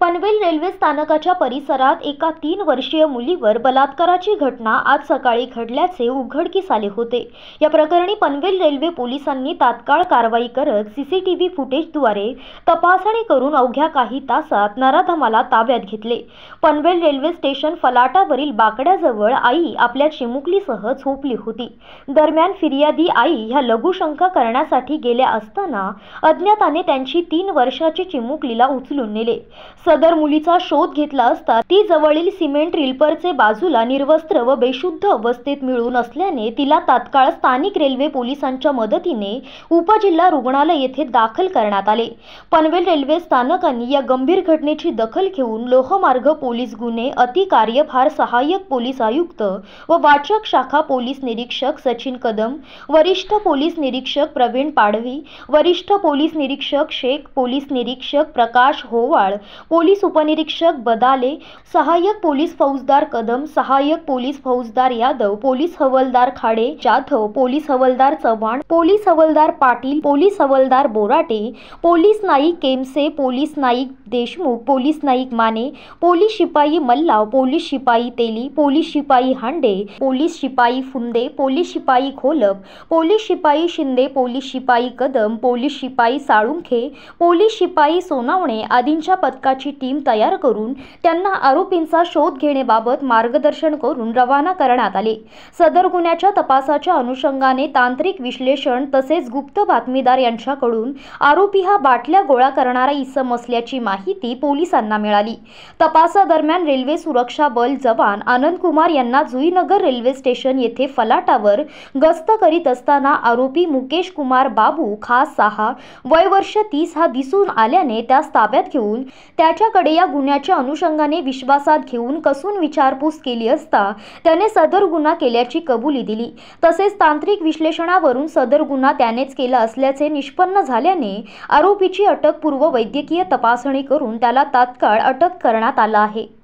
Panvel railway स्थानकाच्या परिसरात एका तीन वर्षीय मुलीवर बलात्काराची घटना आज सकाळी घडल्याचे उघडकीस आले होते या प्रकरणी पनवेल रेल्वे पोलिसांनी तात्काळ कारवाई करत सीसीटीव्ही फुटेजद्वारे तपासणी करून अवघ्या काही तासात नराधमाला ताब्यात घेतले पनवेल रेल्वे स्टेशन फलाटावरील बाकड्याजवळ आई आपल्या चिमुकलीसह झोपली होती दरम्यान फिर्यादी आई ह्या लघुशंका करण्यासाठी गेल्या असताना अज्ञाताने त्यांची तीन वर्षाची चिमुकलीला उचलून नेले सदर मुलीचा शोध घेतला असता ती जवळील सिमेंट रिल्परचे बाजूला निर्वस्त्र व बेशुद्ध अवस्थेत मिळून असल्याने तिला तात्काळ स्थानिक रेल्वे पोलिसांच्या मदतीने उपजिल्हा रुग्णालय येथे दाखल करण्यात आले पनवेल रेल्वे स्थानकांनी या गंभीर घटनेची दखल घेऊन लोहमार्ग पोलीस गुन्हे अतिकार्यभार सहाय्यक पोलीस आयुक्त व वाचक शाखा पोलीस निरीक्षक सचिन कदम वरिष्ठ पोलीस निरीक्षक प्रवीण पाडवी वरिष्ठ पोलीस निरीक्षक शेख पोलीस निरीक्षक प्रकाश होवाळ पोलीस उपनिरीक्षक बदाले सहाय्यक पोलीस फौजदार कदम सहाय्यक पोलीस फौजदार यादव पोलीस हवलदार खाडे जाधव पोलीस हवलदार चव्हाण पोलीस हवलदार पाटील पोलीस हवलदार बोराटे पोलीस नाईक केमसे पोलीस नाईक देशमुख पोलीस नाईक माने पोलीस शिपाई मल्लाव पोलीस शिपाई तेली पोलीस शिपाई हांडे पोलीस शिपाई फुंदे पोलीस शिपाई खोलप पोलीस शिपाई शिंदे पोलीस शिपाई कदम पोलीस शिपाई साळुंखे पोलीस शिपाई सोनावणे आदींच्या पथकाची अशी टीम तयार करून त्यांना आरोपींचा शोध घेण्याबाबत मार्गदर्शन करून रवाना करण्यात आले सदर गुन्ह्याच्या तपासाच्या अनुषंगाने तांत्रिक विश्लेषण तसेच गुप्त बातमीदार यांच्याकडून आरोपी हा बाटल्या गोळा करणारा इसम असल्याची माहिती पोलिसांना मिळाली तपासादरम्यान रेल्वे सुरक्षा बल जवान आनंद कुमार यांना जुईनगर रेल्वे स्टेशन येथे फलाटावर गस्त करीत असताना आरोपी मुकेश कुमार बाबू खास सहा वय वर्ष तीस हा दिसून आल्याने त्यास ताब्यात घेऊन त्या त्याच्याकडे या गुन्ह्याच्या अनुषंगाने विश्वासात घेऊन कसून विचारपूस केली असता त्याने सदर गुन्हा केल्याची कबुली दिली तसेच तांत्रिक विश्लेषणावरून सदर गुन्हा त्यानेच केला असल्याचे निष्पन्न झाल्याने आरोपीची अटकपूर्व वैद्यकीय तपासणी करून त्याला तात्काळ अटक करण्यात आला आहे